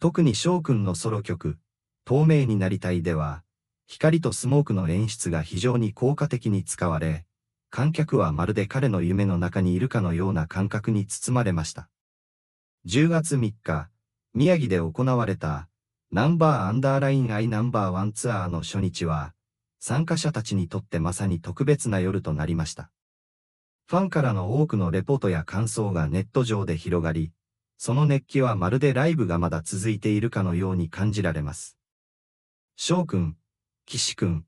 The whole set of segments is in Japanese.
特に翔くんのソロ曲、透明になりたいでは、光とスモークの演出が非常に効果的に使われ、観客はまるで彼の夢の中にいるかのような感覚に包まれました。10月3日、宮城で行われた、ナンバーアンダーラインアイナンバーワンツアーの初日は、参加者たちにとってまさに特別な夜となりました。ファンからの多くのレポートや感想がネット上で広がり、その熱気はまるでライブがまだ続いているかのように感じられます。翔くん、岸くん、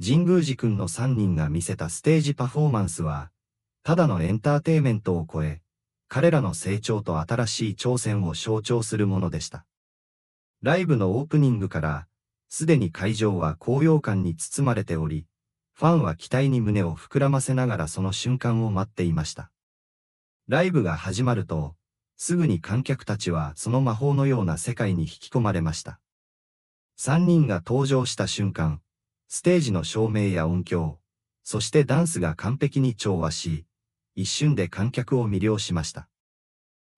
神宮寺くんの3人が見せたステージパフォーマンスは、ただのエンターテイメントを超え、彼らの成長と新しい挑戦を象徴するものでした。ライブのオープニングから、すでに会場は高揚感に包まれており、ファンは期待に胸を膨らませながらその瞬間を待っていました。ライブが始まると、すぐに観客たちはその魔法のような世界に引き込まれました。三人が登場した瞬間、ステージの照明や音響、そしてダンスが完璧に調和し、一瞬で観客を魅了しました。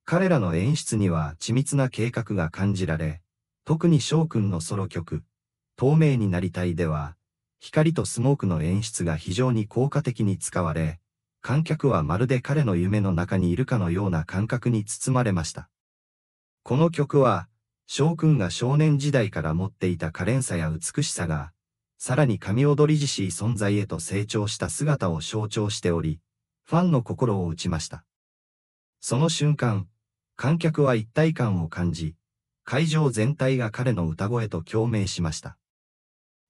彼らの演出には緻密な計画が感じられ、特に翔くんのソロ曲、透明になりたいでは、光とスモークの演出が非常に効果的に使われ、観客はまるで彼の夢の中にいるかのような感覚に包まれました。この曲は、翔くんが少年時代から持っていた可憐さや美しさが、さらに神踊りじしい存在へと成長した姿を象徴しており、ファンの心を打ちました。その瞬間、観客は一体感を感じ、会場全体が彼の歌声と共鳴しました。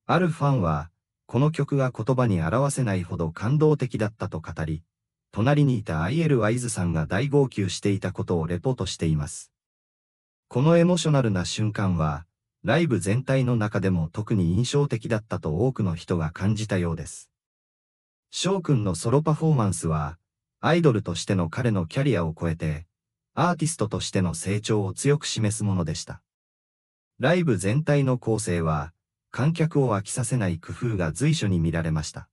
あるファンは、この曲は言葉に表せないほど感動的だったと語り、隣にいた IL アイズさんが大号泣していたことをレポートしています。このエモショナルな瞬間は、ライブ全体の中でも特に印象的だったと多くの人が感じたようです。翔くんのソロパフォーマンスは、アイドルとしての彼のキャリアを超えて、アーティストとしての成長を強く示すものでした。ライブ全体の構成は、観客を飽きさせない工夫が随所に見られました。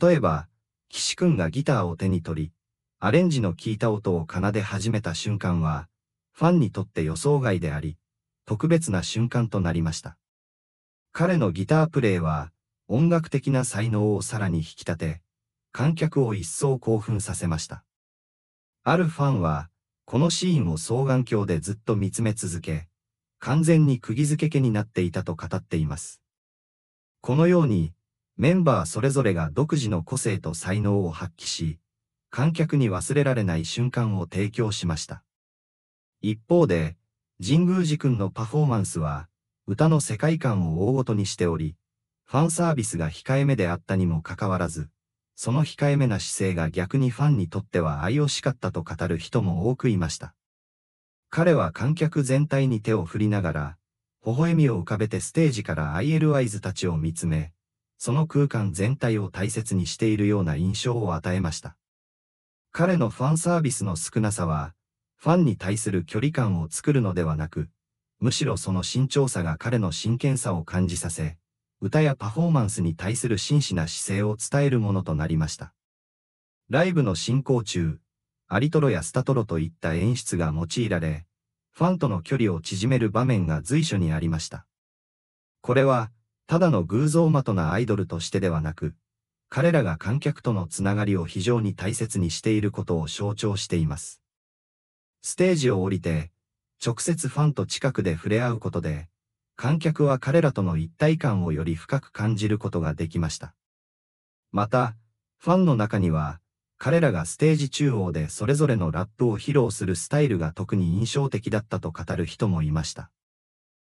例えば、岸くんがギターを手に取り、アレンジの効いた音を奏で始めた瞬間は、ファンにとって予想外であり、特別な瞬間となりました。彼のギタープレイは、音楽的な才能をさらに引き立て、観客を一層興奮させました。あるファンは、このシーンを双眼鏡でずっと見つめ続け、完全に釘付け家になっていたと語っています。このように、メンバーそれぞれが独自の個性と才能を発揮し、観客に忘れられない瞬間を提供しました。一方で、神宮寺君のパフォーマンスは、歌の世界観を大ごとにしており、ファンサービスが控えめであったにもかかわらず、その控えめな姿勢が逆にファンにとっては愛惜しかったと語る人も多くいました。彼は観客全体に手を振りながら、微笑みを浮かべてステージから IL i s たちを見つめ、その空間全体を大切にしているような印象を与えました。彼のファンサービスの少なさは、ファンに対する距離感を作るのではなく、むしろその慎重さが彼の真剣さを感じさせ、歌やパフォーマンスに対する真摯な姿勢を伝えるものとなりました。ライブの進行中、アリトロやスタトロといった演出が用いられ、ファンとの距離を縮める場面が随所にありました。これは、ただの偶像的なアイドルとしてではなく、彼らが観客とのつながりを非常に大切にしていることを象徴しています。ステージを降りて、直接ファンと近くで触れ合うことで、観客は彼らとの一体感をより深く感じることができました。また、ファンの中には、彼らがステージ中央でそれぞれのラップを披露するスタイルが特に印象的だったと語る人もいました。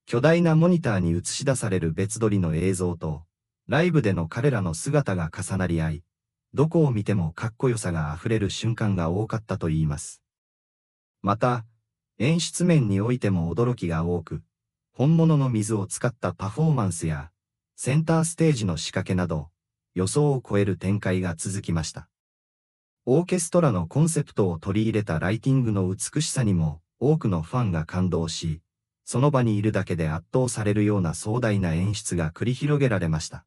巨大なモニターに映し出される別撮りの映像と、ライブでの彼らの姿が重なり合い、どこを見てもかっこよさが溢れる瞬間が多かったといいます。また、演出面においても驚きが多く、本物の水を使ったパフォーマンスや、センターステージの仕掛けなど、予想を超える展開が続きました。オーケストラのコンセプトを取り入れたライティングの美しさにも多くのファンが感動し、その場にいるだけで圧倒されるような壮大な演出が繰り広げられました。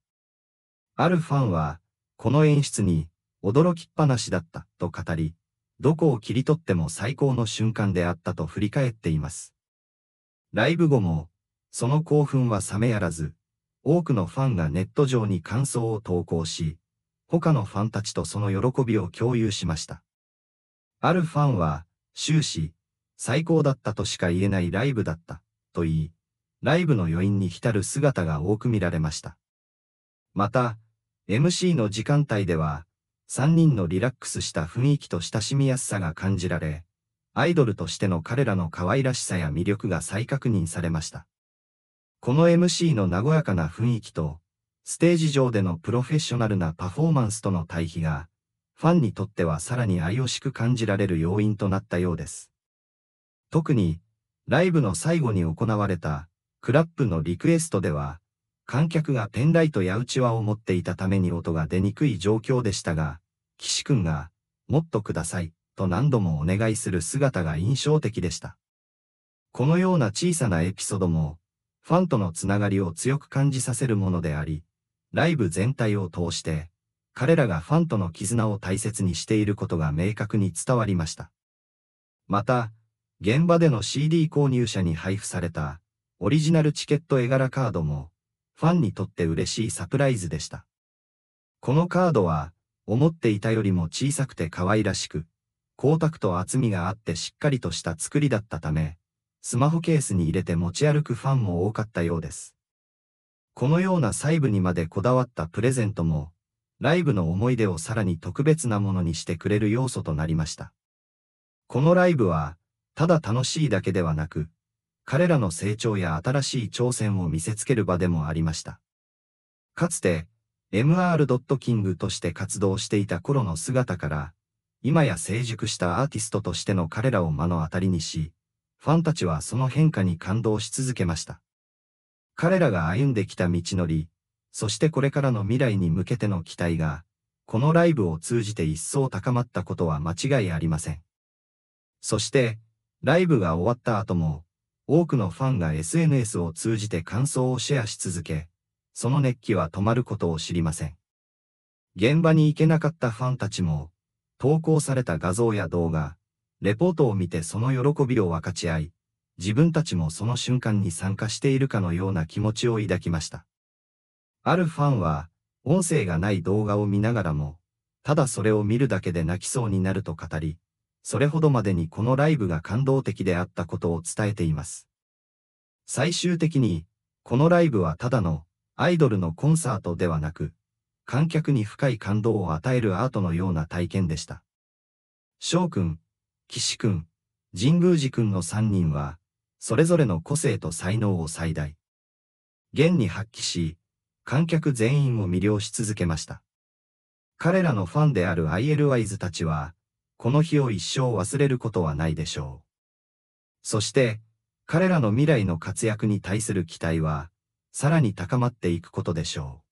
あるファンは、この演出に驚きっぱなしだったと語り、どこを切り取っても最高の瞬間であったと振り返っています。ライブ後も、その興奮は冷めやらず、多くのファンがネット上に感想を投稿し、他のファンたちとその喜びを共有しました。あるファンは、終始、最高だったとしか言えないライブだった、と言い、ライブの余韻に浸る姿が多く見られました。また、MC の時間帯では、3人のリラックスした雰囲気と親しみやすさが感じられ、アイドルとしての彼らの可愛らしさや魅力が再確認されました。この MC の和やかな雰囲気と、ステージ上でのプロフェッショナルなパフォーマンスとの対比が、ファンにとってはさらに愛おしく感じられる要因となったようです。特に、ライブの最後に行われた、クラップのリクエストでは、観客がペンライトやうちわを持っていたために音が出にくい状況でしたが、岸くんが、もっとください、と何度もお願いする姿が印象的でした。このような小さなエピソードも、ファンとのつながりを強く感じさせるものであり、ライブ全体を通して、彼らがファンとの絆を大切にしていることが明確に伝わりました。また、現場での CD 購入者に配布されたオリジナルチケット絵柄カードも、ファンにとって嬉しいサプライズでした。このカードは、思っていたよりも小さくて可愛らしく、光沢と厚みがあってしっかりとした作りだったため、スマホケースに入れて持ち歩くファンも多かったようです。このような細部にまでこだわったプレゼントも、ライブの思い出をさらに特別なものにしてくれる要素となりました。このライブは、ただ楽しいだけではなく、彼らの成長や新しい挑戦を見せつける場でもありました。かつて、MR.King として活動していた頃の姿から、今や成熟したアーティストとしての彼らを目の当たりにし、ファンたちはその変化に感動し続けました。彼らが歩んできた道のり、そしてこれからの未来に向けての期待が、このライブを通じて一層高まったことは間違いありません。そして、ライブが終わった後も、多くのファンが SNS を通じて感想をシェアし続け、その熱気は止まることを知りません。現場に行けなかったファンたちも、投稿された画像や動画、レポートを見てその喜びを分かち合い、自分たちもその瞬間に参加しているかのような気持ちを抱きました。あるファンは、音声がない動画を見ながらも、ただそれを見るだけで泣きそうになると語り、それほどまでにこのライブが感動的であったことを伝えています。最終的に、このライブはただのアイドルのコンサートではなく、観客に深い感動を与えるアートのような体験でした。翔くん、岸くん、神宮寺くんの3人は、それぞれの個性と才能を最大。現に発揮し、観客全員を魅了し続けました。彼らのファンである i l イズたちは、この日を一生忘れることはないでしょう。そして、彼らの未来の活躍に対する期待は、さらに高まっていくことでしょう。